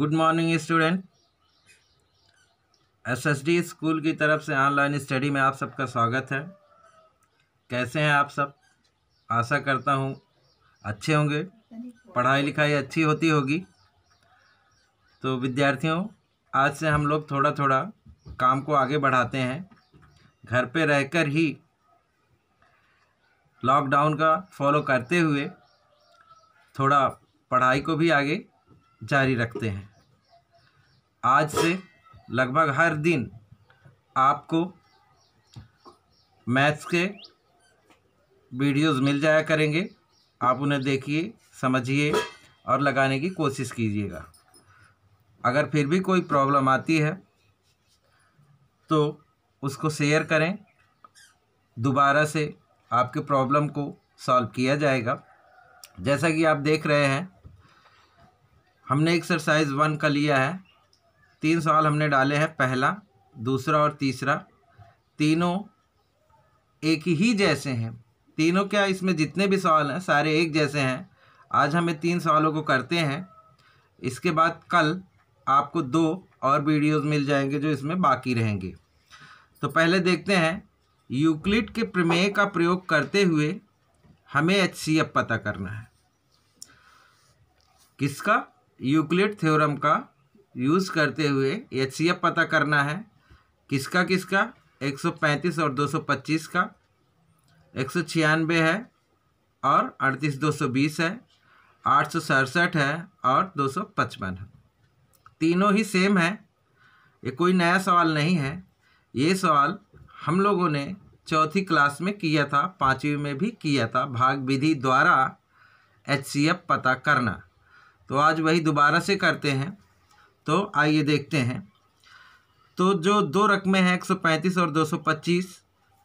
good morning student SSD school की तरफ से ऑनलाइन स्टडी में आप सबका स्वागत है कैसे हैं आप सब आशा करता हूँ अच्छे होंगे पढ़ाई लिखाई अच्छी होती होगी तो विद्यार्थियों आज से हम लोग थोड़ा थोड़ा काम को आगे बढ़ाते हैं घर पे रहकर ही लॉकडाउन का फॉलो करते हुए थोड़ा पढ़ाई को भी आगे जारी रखते हैं आज से लगभग हर दिन आपको मैथ्स के वीडियोस मिल जाया करेंगे आप उन्हें देखिए समझिए और लगाने की कोशिश कीजिएगा अगर फिर भी कोई प्रॉब्लम आती है तो उसको शेयर करें दोबारा से आपके प्रॉब्लम को सॉल्व किया जाएगा जैसा कि आप देख रहे हैं हमने एक्सरसाइज वन का लिया है तीन सवाल हमने डाले हैं पहला दूसरा और तीसरा तीनों एक ही जैसे हैं तीनों क्या इसमें जितने भी सवाल हैं सारे एक जैसे हैं आज हमें तीन सवालों को करते हैं इसके बाद कल आपको दो और वीडियोस मिल जाएंगे जो इसमें बाकी रहेंगे तो पहले देखते हैं यूक्लिड के प्रमेय का प्रयोग करते हुए हमें एच पता करना है किसका यूक्लिड थ्योरम का यूज़ करते हुए एच सी एफ पता करना है किसका किसका 135 और 225 का एक है और अड़तीस दो सौ बीस है आठ सौ है और दो सौ पचपन है तीनों ही सेम है ये कोई नया सवाल नहीं है ये सवाल हम लोगों ने चौथी क्लास में किया था पाँचवीं में भी किया था भाग विधि द्वारा एच पता करना तो आज वही दोबारा से करते हैं तो आइए देखते हैं तो जो दो रकमें हैं 135 और 225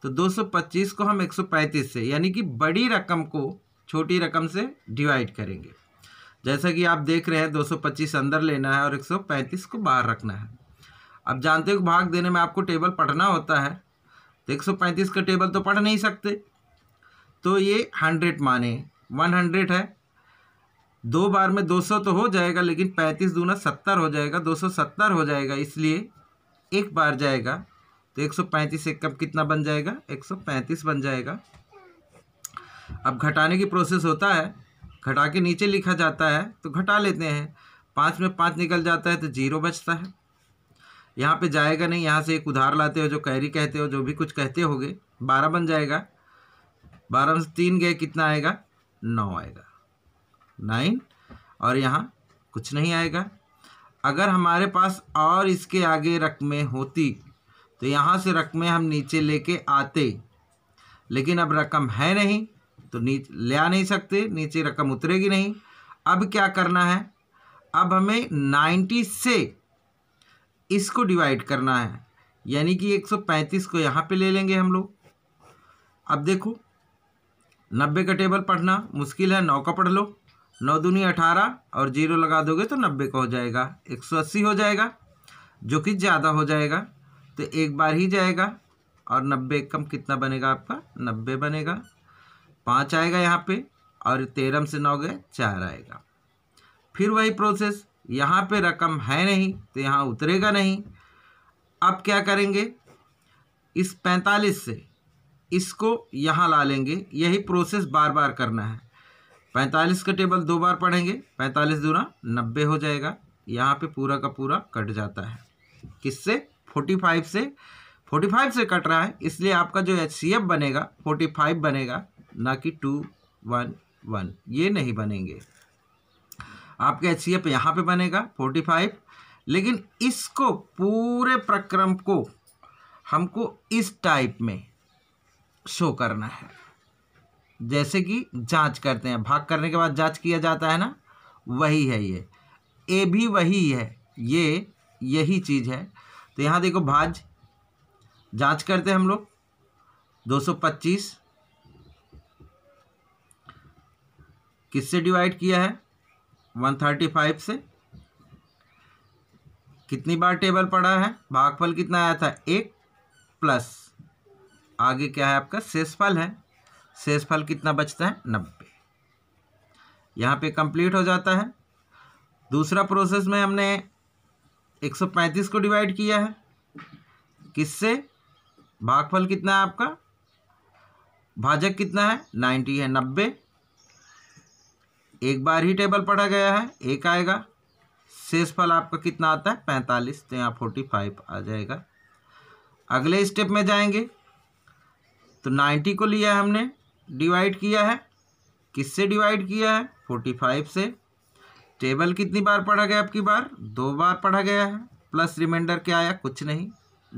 तो 225 को हम 135 से यानी कि बड़ी रकम को छोटी रकम से डिवाइड करेंगे जैसा कि आप देख रहे हैं 225 अंदर लेना है और 135 को बाहर रखना है अब जानते हो भाग देने में आपको टेबल पढ़ना होता है तो एक का टेबल तो पढ़ नहीं सकते तो ये हंड्रेड माने हंड्रेड है दो बार में दो सौ तो हो जाएगा लेकिन पैंतीस दूना सत्तर हो जाएगा दो सौ सत्तर हो जाएगा इसलिए एक बार जाएगा तो एक सौ पैंतीस एक कब कितना बन जाएगा एक सौ पैंतीस बन जाएगा अब घटाने की प्रोसेस होता है घटा के नीचे लिखा जाता है तो घटा लेते हैं पाँच में पाँच निकल जाता है तो जीरो बचता है यहाँ पे जाएगा नहीं यहाँ से एक उधार लाते हो जो कैरी कहते हो जो भी कुछ कहते होगे बारह बन जाएगा बारह में से तीन गए कितना आएगा नौ आएगा नाइन और यहाँ कुछ नहीं आएगा अगर हमारे पास और इसके आगे रकमें होती तो यहाँ से रकमें हम नीचे लेके आते लेकिन अब रकम है नहीं तो नीच ले आ नहीं सकते नीचे रकम उतरेगी नहीं अब क्या करना है अब हमें नाइन्टी से इसको डिवाइड करना है यानी कि एक सौ पैंतीस को यहाँ पे ले लेंगे हम लोग अब देखो नब्बे का टेबल पढ़ना मुश्किल है नौ का पढ़ लो नौ दूनी अठारह और जीरो लगा दोगे तो नब्बे का हो जाएगा एक सौ अस्सी हो जाएगा जो कि ज़्यादा हो जाएगा तो एक बार ही जाएगा और नब्बे कम कितना बनेगा आपका नब्बे बनेगा पाँच आएगा यहाँ पे और तेरह से नौ गए चार आएगा फिर वही प्रोसेस यहाँ पे रकम है नहीं तो यहाँ उतरेगा नहीं अब क्या करेंगे इस पैंतालीस से इसको यहाँ ला लेंगे यही प्रोसेस बार बार करना है पैंतालीस का टेबल दो बार पढ़ेंगे पैंतालीस दूना नब्बे हो जाएगा यहाँ पे पूरा का पूरा कट जाता है किससे फोर्टी फाइव से फोर्टी फाइव से कट रहा है इसलिए आपका जो एच सी एफ बनेगा फोर्टी फाइव बनेगा ना कि टू वन वन ये नहीं बनेंगे आपके एच सी एफ यहाँ पर बनेगा फोर्टी फाइव लेकिन इसको पूरे प्रक्रम को हमको इस टाइप में शो करना है जैसे कि जांच करते हैं भाग करने के बाद जांच किया जाता है ना वही है ये ए भी वही है ये यही चीज़ है तो यहाँ देखो भाज जांच करते हैं हम लोग 225 किससे डिवाइड किया है 135 से कितनी बार टेबल पड़ा है भागफल कितना आया था एक प्लस आगे क्या है आपका शेषफल है शेषफल कितना बचता है नब्बे यहाँ पे कंप्लीट हो जाता है दूसरा प्रोसेस में हमने 135 को डिवाइड किया है किससे भागफल कितना है आपका भाजक कितना है नाइन्टी है नब्बे एक बार ही टेबल पढ़ा गया है एक आएगा शेषफल आपका कितना आता है पैंतालीस तो यहाँ फोर्टी फाइव आ जाएगा अगले स्टेप में जाएंगे तो नाइन्टी को लिया हमने डिवाइड किया है किससे डिवाइड किया है फोर्टी फाइव से टेबल कितनी बार पढ़ा गया आपकी बार दो बार पढ़ा गया है प्लस रिमाइंडर क्या आया कुछ नहीं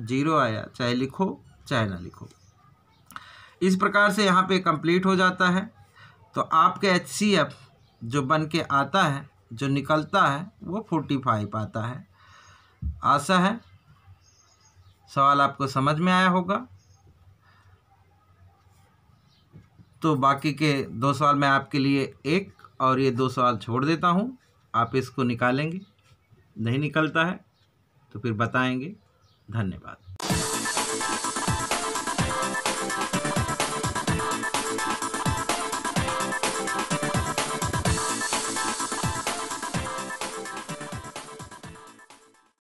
जीरो आया चाहे लिखो चाहे ना लिखो इस प्रकार से यहाँ पे कंप्लीट हो जाता है तो आपके एच सी एफ जो बन के आता है जो निकलता है वो फोर्टी फाइव आता है आशा है सवाल आपको समझ में आया होगा तो बाकी के दो सवाल मैं आपके लिए एक और ये दो सवाल छोड़ देता हूँ आप इसको निकालेंगे नहीं निकलता है तो फिर बताएंगे धन्यवाद